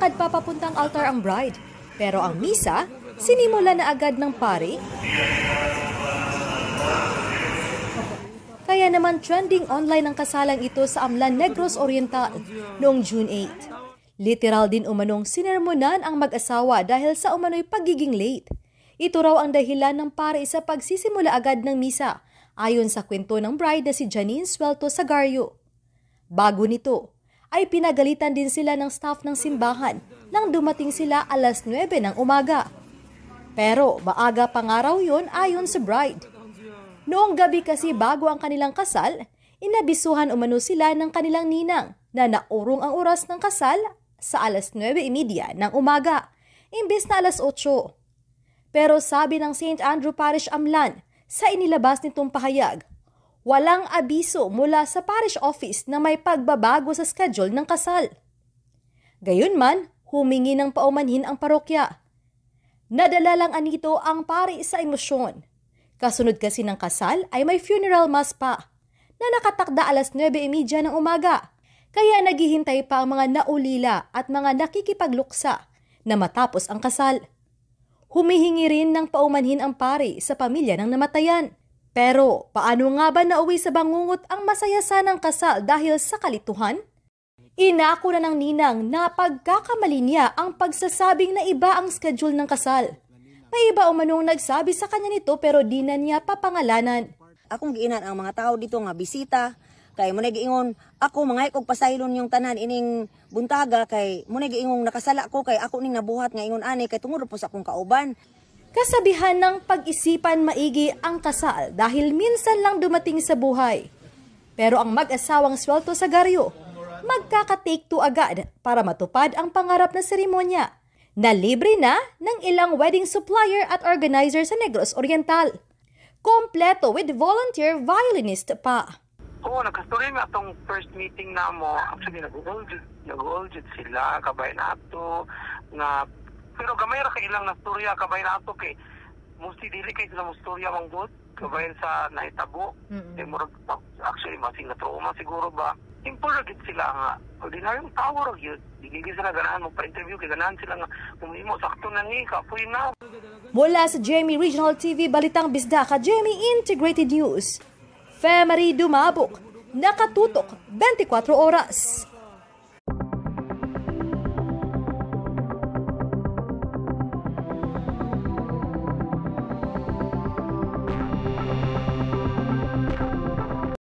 Naglalakad pa papuntang altar ang bride, pero ang misa, sinimula na agad ng pari. Kaya naman trending online ang kasalang ito sa Amlan Negros Oriental noong June 8. Literal din umanong sinermonan ang mag-asawa dahil sa umano'y pagiging late. Ito raw ang dahilan ng pare sa pagsisimula agad ng misa ayon sa kwento ng bride na si Janine Suelto Sagario. Bago nito, ay pinagalitan din sila ng staff ng simbahan nang dumating sila alas 9 ng umaga. Pero maaga pangaraw yon ayon sa bride. Noong gabi kasi bago ang kanilang kasal, inabisuhan umano sila ng kanilang ninang na naurong ang oras ng kasal sa alas 9.30 ng umaga, imbes na alas 8. Pero sabi ng St. Andrew Parish Amlan, sa inilabas nitong pahayag, walang abiso mula sa parish office na may pagbabago sa schedule ng kasal. Gayunman, humingi ng paumanhin ang parokya. Nadala lang anito ang pari sa emosyon. Kasunod kasi ng kasal ay may funeral mass pa na nakatakda alas 9.30 ng umaga. Kaya naghihintay pa ang mga naulila at mga nakikipagluksa na matapos ang kasal. Humihingi rin ng paumanhin ang pari sa pamilya ng namatayan pero paano nga ba nauwi sa bangungot ang masaya sanang kasal dahil sa kalituhan? Inako na ng ninang na pagkakamali niya ang pagsasabing na iba ang schedule ng kasal. May iba manong nagsabi sa kanya nito pero di na niya papangalanan. Akong giinan ang mga tao dito nga bisita, kay mo giingon ako mangay kog pasaylon yung tanan ining buntaga kay mo giingon, nakasala ko kay ako ning nabuhat nga ingon ani kay tungod po sa akong kauban Kasabihan ng pag-isipan maigi ang kasal dahil minsan lang dumating sa buhay. Pero ang mag-asawang swelto sa garyo, magkaka-take two agad para matupad ang pangarap na seremonya na libre na ng ilang wedding supplier at organizer sa Negros Oriental. Kompleto with volunteer violinist pa. Oo, oh, nagkastory nga itong first meeting na mo. Actually, nag-old nag sila, kabay na ato, nga pero gamay ra kay ilang nasturya kabay na ato kay mostly dili kay sila mustorya mang god kabay sa naitabo mm -hmm. murag actually masing na trauma siguro ba important gid sila nga ordinaryong tao ra gyud dili sila ganahan mo pa interview kay ganahan sila nga kumimo sakto na ni kapoy na mula sa Jamie Regional TV balitang bisda ka Jamie Integrated News Femary Dumabok nakatutok 24 oras